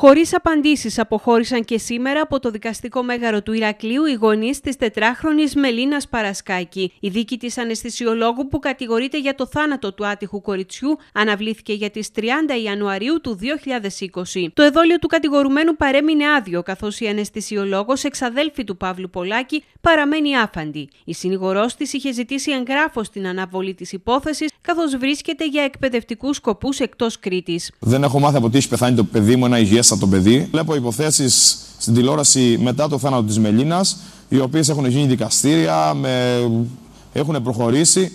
Χωρίς απαντήσεις, αποχώρησαν και σήμερα από το δικαστικό μέγαρο του Ηρακλείου οι γονείς της τετράχρονης Μελίνας Παρασκάκη. Η δίκη της αναισθησιολόγου που κατηγορείται για το θάνατο του άτυχου κοριτσιού αναβλήθηκε για τις 30 Ιανουαρίου του 2020. Το εδόλιο του κατηγορουμένου παρέμεινε άδειο, καθώς η αναισθησιολόγος, εξαδέλφη του Παύλου Πολάκη, παραμένει άφαντη. Η συνηγορό της είχε ζητήσει εγγράφος την αναβολή της υπόθεσης καθώς βρίσκεται για εκπαιδευτικούς σκοπούς εκτός Κρήτης. Δεν έχω μάθει από τι έχει πεθάνει το παιδί μου, ένα υγιέστατο παιδί. Βλέπω υποθέσεις στην τηλεόραση μετά το θάνατο της Μελίνας, οι οποίες έχουν γίνει δικαστήρια, με... έχουν προχωρήσει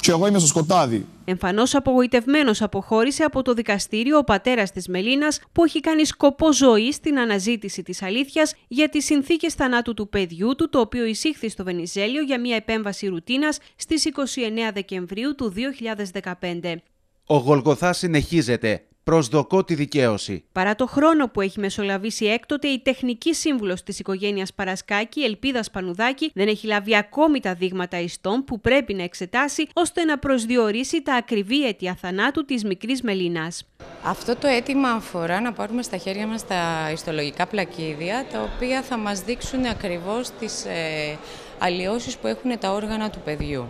και εγώ είμαι στο σκοτάδι. Εμφανώς απογοητευμένος, αποχώρησε από το δικαστήριο ο πατέρας της Μελίνας, που έχει κάνει σκοπό ζωή στην αναζήτηση της αλήθειας για τις συνθήκες θανάτου του παιδιού του, το οποίο εισήχθη στο Βενιζέλιο για μια επέμβαση ρουτίνας στις 29 Δεκεμβρίου του 2015. Ο Γολγοθάς συνεχίζεται προσδοκώ τη δικαίωση. Παρά το χρόνο που έχει μεσολαβήσει έκτοτε, η τεχνική σύμβουλος της οικογένειας Παρασκάκη, Ελπίδας Πανουδάκη, δεν έχει λάβει ακόμη τα δείγματα ιστών που πρέπει να εξετάσει ώστε να προσδιορίσει τα ακριβή αίτια θανάτου της μικρής Μελίνας. Αυτό το αίτημα αφορά να πάρουμε στα χέρια μας τα ιστολογικά πλακίδια, τα οποία θα μας δείξουν ακριβώς τις ε, αλλοιώσεις που έχουν τα όργανα του παιδιού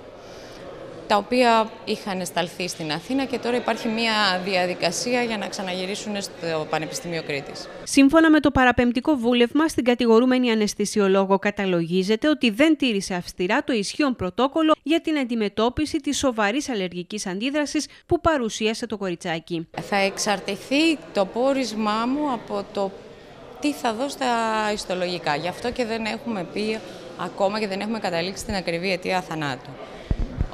τα οποία είχαν σταλθεί στην Αθήνα και τώρα υπάρχει μια διαδικασία για να ξαναγυρίσουν στο Πανεπιστημίο Κρήτης. Σύμφωνα με το παραπεμπτικό βούλευμα, στην κατηγορούμενη αναισθησιολόγο καταλογίζεται ότι δεν τήρησε αυστηρά το ισχύον πρωτόκολλο για την αντιμετώπιση της σοβαρής αλλεργικής αντίδρασης που παρουσίασε το κοριτσάκι. Θα εξαρτηθεί το πόρισμά μου από το τι θα δω στα ιστολογικά. Γι' αυτό και δεν έχουμε πει ακόμα και δεν έχουμε καταλήξει την ακριβή αιτία θανάτου.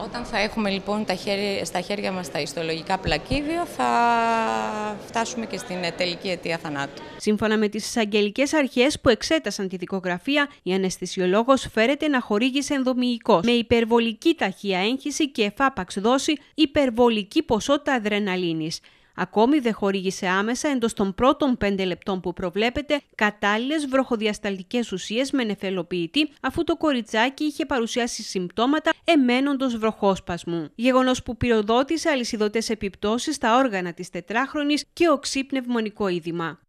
Όταν θα έχουμε λοιπόν τα χέρια, στα χέρια μας τα ιστολογικά πλακίδια θα φτάσουμε και στην ε, τελική αιτία θανάτου. Σύμφωνα με τις εισαγγελικές αρχές που εξέτασαν τη δικογραφία, η αναισθησιολόγος φέρεται να χορήγησε ενδομυϊκός με υπερβολική ταχεία έγχυση και εφάπαξ δόση υπερβολική ποσότητα αδρεναλίνης. Ακόμη δεν χορήγησε άμεσα εντός των πρώτων 5 λεπτών που προβλέπεται κατάλληλες βροχοδιασταλτικές ουσίες με νεφελοποιητή, αφού το κοριτσάκι είχε παρουσιάσει συμπτώματα εμένοντος βροχόσπασμου. Γεγονός που πυροδότησε αλυσιδωτές επιπτώσεις στα όργανα της τετράχρονης και οξύ πνευμονικό είδημα.